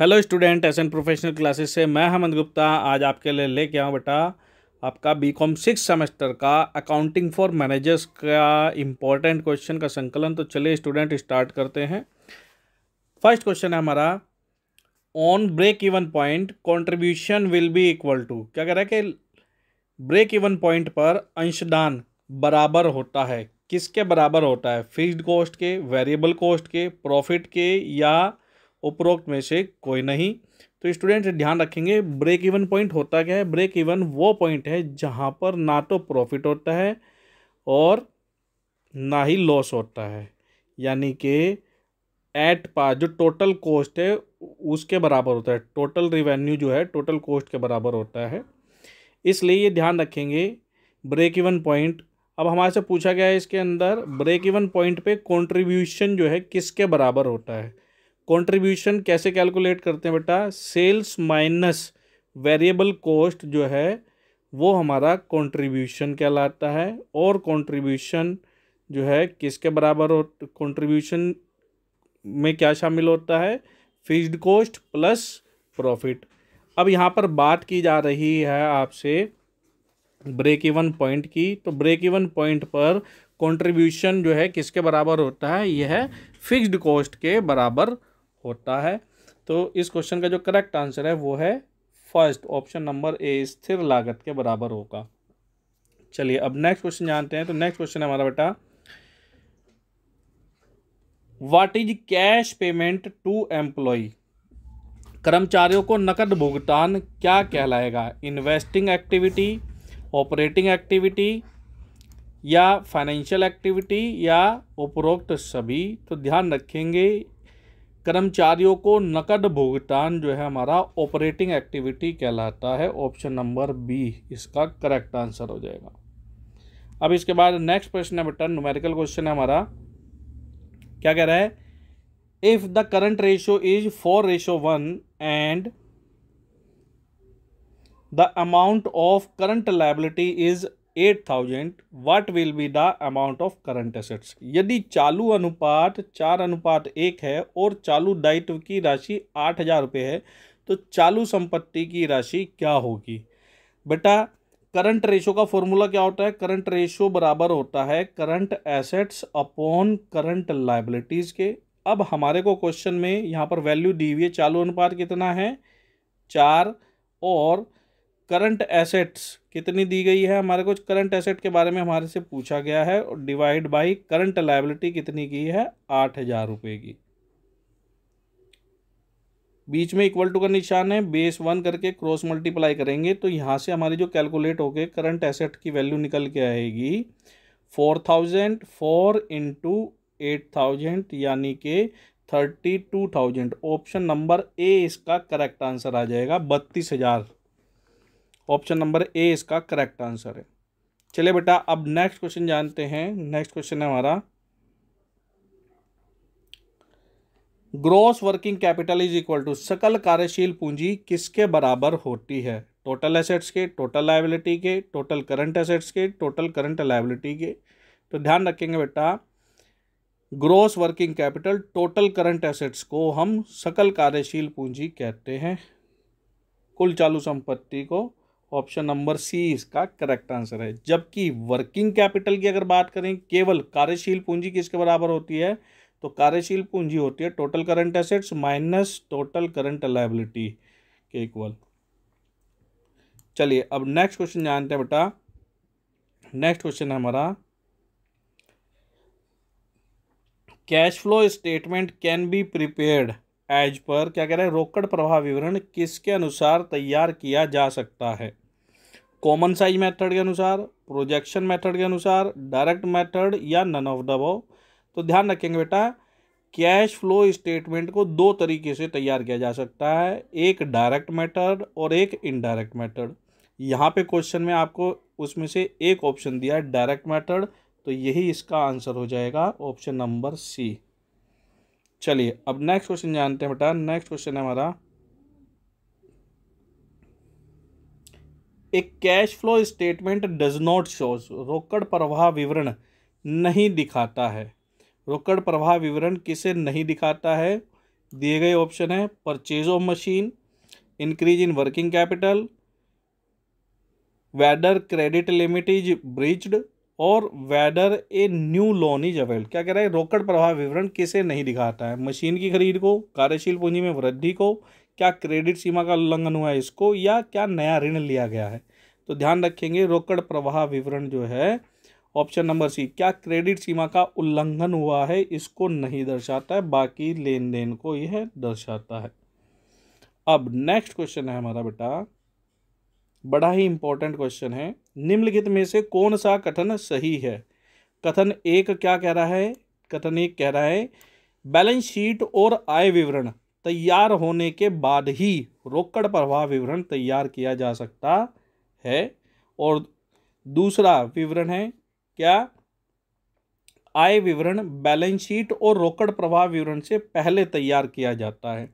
hello student S N professional classes से मैं हेमंत गुप्ता आज आपके लिए लेके आऊँ बेटा आपका बी कॉम सिक्स सेमेस्टर का अकाउंटिंग फॉर मैनेजर्स का इम्पोर्टेंट क्वेश्चन का संकलन तो चलिए स्टूडेंट स्टार्ट करते हैं फर्स्ट क्वेश्चन है हमारा on break even point contribution will be equal to क्या कह रहा है कि ब्रेक इवन पॉइंट पर अंशदान बराबर होता है किसके बराबर होता है फिक्स्ड कॉस्ट के वेरिएबल कॉस्ट के प्रॉफिट के या उपरोक्त में से कोई नहीं तो स्टूडेंट ध्यान रखेंगे ब्रेक इवन पॉइंट होता क्या है ब्रेक इवन वो पॉइंट है जहाँ पर ना तो प्रॉफिट होता है और ना ही लॉस होता है यानी कि एट पार जो टोटल कॉस्ट है उसके बराबर होता है टोटल रिवेन्यू जो है टोटल कॉस्ट के बराबर होता है इसलिए ये ध्यान रखेंगे ब्रेक इवन पॉइंट अब हमारे से पूछा गया है इसके अंदर ब्रेक इवन पॉइंट पे कंट्रीब्यूशन जो है किसके बराबर होता है कंट्रीब्यूशन कैसे कैलकुलेट करते हैं बेटा सेल्स माइनस वेरिएबल कॉस्ट जो है वो हमारा कंट्रीब्यूशन कहलाता है और कंट्रीब्यूशन जो है किसके बराबर हो कंट्रीब्यूशन में क्या शामिल होता है फिक्स्ड कॉस्ट प्लस प्रॉफिट अब यहाँ पर बात की जा रही है आपसे ब्रेक इवन पॉइंट की तो ब्रेक इवन पॉइंट पर कंट्रीब्यूशन जो है किसके बराबर होता है यह फिक्स्ड कॉस्ट के बराबर होता है तो इस क्वेश्चन का जो करेक्ट आंसर है वो है फर्स्ट ऑप्शन नंबर ए स्थिर लागत के बराबर होगा चलिए अब नेक्स्ट क्वेश्चन जानते हैं तो नेक्स्ट क्वेश्चन है हमारा बेटा what is cash payment to employ कर्मचारियों को नकद भुगतान क्या कहलाएगा इन्वेस्टिंग एक्टिविटी ऑपरेटिंग एक्टिविटी या फाइनेंशियल एक्टिविटी या उपरोक्त सभी तो ध्यान रखेंगे कर्मचारियों को नकद भुगतान जो है हमारा ऑपरेटिंग एक्टिविटी कहलाता है ऑप्शन नंबर बी इसका करेक्ट आंसर हो जाएगा अब इसके बाद नेक्स्ट प्रश्न है बेटा न्यूमेरिकल क्वेश्चन है हमारा क्या कह रहा है if the current ratio is four ratio one and the amount of current liability is eight thousand what will be the amount of current assets यदि चालू अनुपात चार अनुपात एक है और चालू दायित्व की राशि आठ हजार रुपये है तो चालू संपत्ति की राशि क्या होगी बेटा करंट रेशो का फॉर्मूला क्या होता है करंट रेशो बराबर होता है current assets upon current liabilities के अब हमारे को क्वेश्चन में यहाँ पर वैल्यू दी हुई है चालू अनुपात कितना है चार और करंट एसेट्स कितनी दी गई है हमारे कुछ करंट एसेट के बारे में हमारे से पूछा गया है और डिवाइड बाई करंट लाइबिलिटी कितनी की है आठ हज़ार रुपये की बीच में इक्वल टू का निशान है बेस वन करके क्रॉस मल्टीप्लाई करेंगे तो यहाँ से हमारी जो कैलकुलेट होके करंट एसेट की वैल्यू निकल के आएगी four thousand four into eight thousand यानी के thirty two thousand option number A इसका करेक्ट आंसर आ जाएगा बत्तीस हज़ार ऑप्शन नंबर ए इसका करेक्ट आंसर है चलिए बेटा अब नेक्स्ट क्वेश्चन जानते हैं नेक्स्ट क्वेश्चन है हमारा gross working capital is equal to सकल कार्यशील पूंजी किसके बराबर होती है टोटल एसेट्स के टोटल लाइबिलिटी के टोटल करंट एसेट्स के टोटल करंट लाइबिलिटी के तो ध्यान रखेंगे बेटा gross working capital total current assets को हम सकल कार्यशील पूंजी कहते हैं कुल चालू संपत्ति को ऑप्शन नंबर सी इसका करेक्ट आंसर है जबकि वर्किंग कैपिटल की अगर बात करें केवल कार्यशील पूंजी किसके बराबर होती है तो कार्यशील पूंजी होती है total current assets minus total current liability के इक्वल चलिए अब नेक्स्ट क्वेश्चन जानते हैं बेटा नेक्स्ट क्वेश्चन है हमारा cash flow statement can be prepared as per क्या कह रहे हैं रोकड़ प्रभाव विवरण किसके अनुसार तैयार किया जा सकता है कॉमन साइज मेथड के अनुसार प्रोजेक्शन मेथड के अनुसार डायरेक्ट मेथड या नन ऑफ द बो तो ध्यान रखेंगे बेटा कैश फ्लो स्टेटमेंट को दो तरीके से तैयार किया जा सकता है एक डायरेक्ट मेथड और एक इनडायरेक्ट मेथड यहाँ पे क्वेश्चन में आपको उसमें से एक ऑप्शन दिया है डायरेक्ट मेथड तो यही इसका आंसर हो जाएगा ऑप्शन नंबर सी चलिए अब नेक्स्ट क्वेश्चन जानते हैं बेटा नेक्स्ट क्वेश्चन है हमारा एक cash flow statement does not shows रोकड़ प्रवाह विवरण नहीं दिखाता है रोकड़ प्रवाह विवरण किसे नहीं दिखाता है दिए गए ऑप्शन है purchase of machine increase in working capital whether credit limit is bridged और whether a new loan is availed क्या कह रहा है रोकड़ प्रवाह विवरण किसे नहीं दिखाता है मशीन की खरीद को कार्यशील पूंजी में वृद्धि को क्या क्रेडिट सीमा का उल्लंघन हुआ है इसको या क्या नया ऋण लिया गया है तो ध्यान रखेंगे रोकड़ प्रवाह विवरण जो है ऑप्शन नंबर सी क्या क्रेडिट सीमा का उल्लंघन हुआ है इसको नहीं दर्शाता है बाकी लेन देन को यह दर्शाता है अब नेक्स्ट क्वेश्चन है हमारा बेटा बड़ा ही इंपॉर्टेंट क्वेश्चन है निम्नलिखित में से कौन सा कथन सही है कथन एक क्या कह रहा है कथन एक कह रहा है बैलेंस शीट और आय विवरण तैयार होने के बाद ही रोकड़ प्रवाह विवरण तैयार किया जा सकता है और दूसरा विवरण है क्या आय विवरण बैलेंस शीट और रोकड़ प्रवाह विवरण से पहले तैयार किया जाता है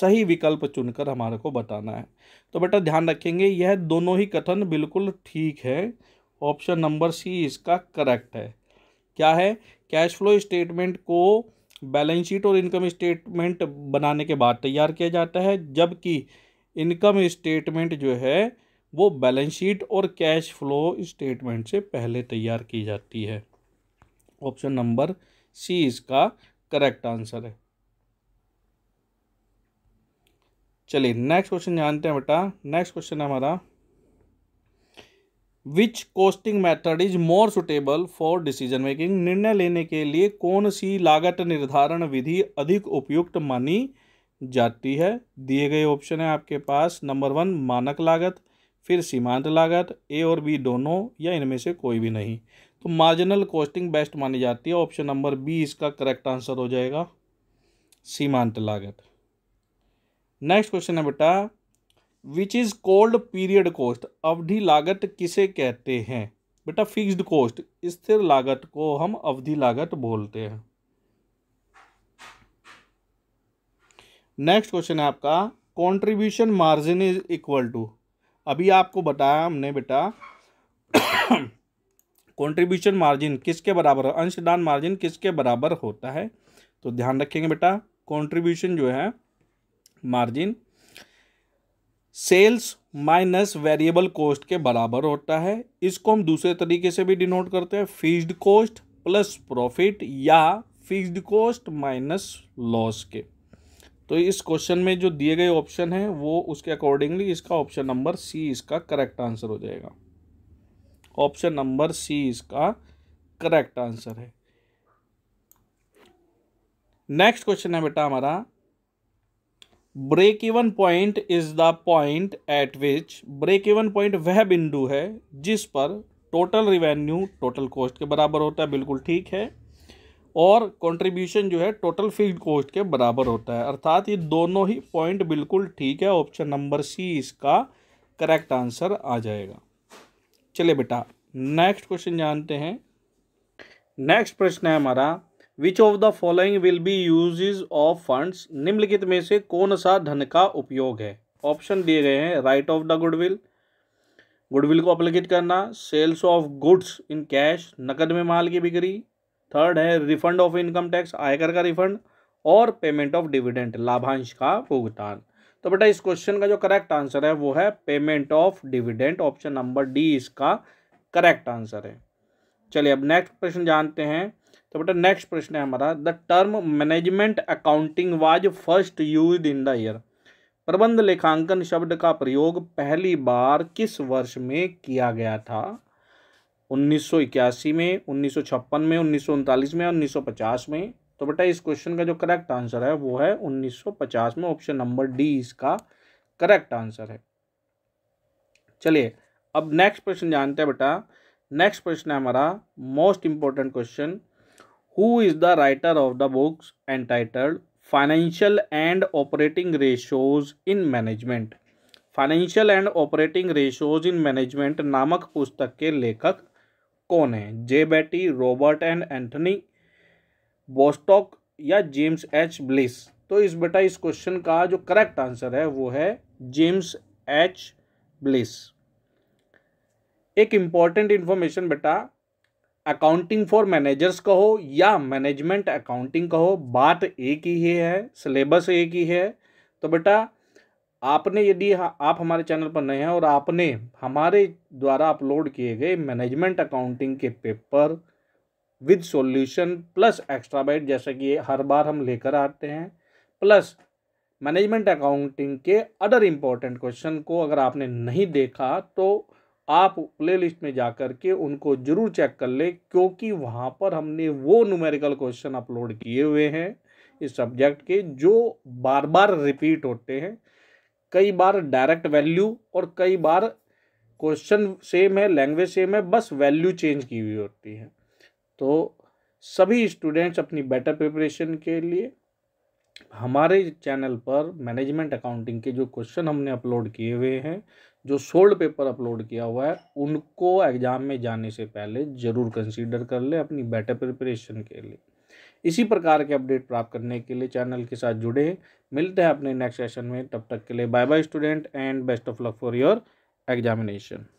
सही विकल्प चुनकर हमारे को बताना है तो बेटा ध्यान रखेंगे यह दोनों ही कथन बिल्कुल ठीक है ऑप्शन नंबर सी इसका करेक्ट है क्या है कैश फ्लो स्टेटमेंट को बैलेंस शीट और इनकम स्टेटमेंट बनाने के बाद तैयार किया जाता है जबकि इनकम स्टेटमेंट जो है वो बैलेंस शीट और कैश फ्लो स्टेटमेंट से पहले तैयार की जाती है ऑप्शन नंबर सी इसका करेक्ट आंसर है चलिए नेक्स्ट क्वेश्चन जानते हैं बेटा नेक्स्ट क्वेश्चन है हमारा which costing method is more suitable for decision making निर्णय लेने के लिए कौन सी लागत निर्धारण विधि अधिक उपयुक्त मानी जाती है दिए गए ऑप्शन है आपके पास नंबर वन मानक लागत फिर सीमांत लागत ए और बी दोनों या इनमें से कोई भी नहीं तो मार्जिनल कॉस्टिंग बेस्ट मानी जाती है ऑप्शन नंबर बी इसका करेक्ट आंसर हो जाएगा सीमांत लागत नेक्स्ट क्वेश्चन है बेटा which is called period cost अवधि लागत किसे कहते हैं बेटा फिक्स्ड कॉस्ट स्थिर लागत को हम अवधि लागत बोलते हैं नेक्स्ट क्वेश्चन है आपका contribution margin is equal to अभी आपको बताया हमने बेटा कंट्रीब्यूशन मार्जिन किसके बराबर अंशदान मार्जिन किसके बराबर होता है तो ध्यान रखेंगे बेटा कंट्रीब्यूशन जो है margin sales minus variable cost के बराबर होता है इसको हम दूसरे तरीके से भी डिनोट करते हैं फिक्स्ड कॉस्ट प्लस प्रॉफिट या फिक्स्ड कॉस्ट माइनस लॉस के तो इस क्वेश्चन में जो दिए गए ऑप्शन हैं वो उसके अकॉर्डिंगली इसका ऑप्शन नंबर सी इसका करेक्ट आंसर हो जाएगा ऑप्शन नंबर सी इसका करेक्ट आंसर है नेक्स्ट क्वेश्चन है बेटा हमारा break even point is the point at which break even point वह बिंदु है जिस पर टोटल रिवेन्यू टोटल कॉस्ट के बराबर होता है बिल्कुल ठीक है और कंट्रीब्यूशन जो है टोटल फिक्स कॉस्ट के बराबर होता है अर्थात ये दोनों ही पॉइंट बिल्कुल ठीक है ऑप्शन नंबर सी इसका करेक्ट आंसर आ जाएगा चलिए बेटा नेक्स्ट क्वेश्चन जानते हैं नेक्स्ट प्रश्न है हमारा which of the following will be usages of funds निम्नलिखित में से कौन सा धन का उपयोग है ऑप्शन दिए गए हैं write off the goodwill goodwill को अपलिखित करना sales of goods in cash नकद में माल की बिक्री थर्ड है रिफंड ऑफ इनकम टैक्स आयकर का रिफंड और पेमेंट ऑफ डिविडेंट लाभांश का भुगतान तो बेटा इस क्वेश्चन का जो करेक्ट आंसर है वो है payment of dividend option number D इसका करेक्ट आंसर है चलिए अब नेक्स्ट प्रश्न जानते हैं तो बेटा नेक्स्ट प्रश्न है हमारा the term management accounting was first use in the year प्रबंध लेखांकन शब्द का प्रयोग पहली बार किस वर्ष में किया गया था 1981 में 1956 में उन्नीस में और 1950 में तो बेटा इस क्वेश्चन का जो करेक्ट आंसर है वो है 1950 में ऑप्शन नंबर डी इसका करेक्ट आंसर है चलिए अब नेक्स्ट प्रश्न जानते हैं बेटा नेक्स्ट प्रश्न है हमारा most important question is the writer of the books and entitled financial and operating ratios in management financial and operating ratios in management नामक पुस्तक के लेखक कौन हैं J Batty Robert and Anthony Bostock या जेम्स एच ब्लिस तो इस बेटा इस क्वेश्चन का जो करेक्ट आंसर है वो है जेम्स एच ब्लिस एक इम्पॉर्टेंट इन्फॉर्मेशन बेटा अकाउंटिंग फॉर मैनेजर्स कहो या मैनेजमेंट अकाउंटिंग कहो बात एक ही है सिलेबस एक ही है तो बेटा आपने यदि आप हमारे चैनल पर नए हैं और आपने हमारे द्वारा अपलोड किए गए मैनेजमेंट अकाउंटिंग के paper with solution plus extra bite जैसा कि हर बार हम लेकर आते हैं प्लस मैनेजमेंट अकाउंटिंग के अदर इम्पॉर्टेंट क्वेश्चन को अगर आपने नहीं देखा तो आप प्ले लिस्ट में जा कर के उनको ज़रूर चेक कर लें क्योंकि वहाँ पर हमने वो न्यूमेरिकल क्वेश्चन अपलोड किए हुए हैं इस सब्जेक्ट के जो बार बार रिपीट होते हैं कई बार डायरेक्ट वैल्यू और कई बार क्वेश्चन सेम है लैंग्वेज सेम है बस वैल्यू चेंज की हुई होती है तो सभी स्टूडेंट्स अपनी बेटर प्रिपरेशन के लिए हमारे चैनल पर मैनेजमेंट अकाउंटिंग के जो क्वेश्चन हमने अपलोड किए हुए हैं जो सोल्ड पेपर अपलोड किया हुआ है उनको एग्ज़ाम में जाने से पहले ज़रूर कंसीडर कर ले अपनी बेटर प्रिपरेशन के लिए इसी प्रकार के अपडेट प्राप्त करने के लिए चैनल के साथ जुड़े मिलते हैं अपने नेक्स्ट सेशन में तब तक के लिए bye bye student and best of luck for your examination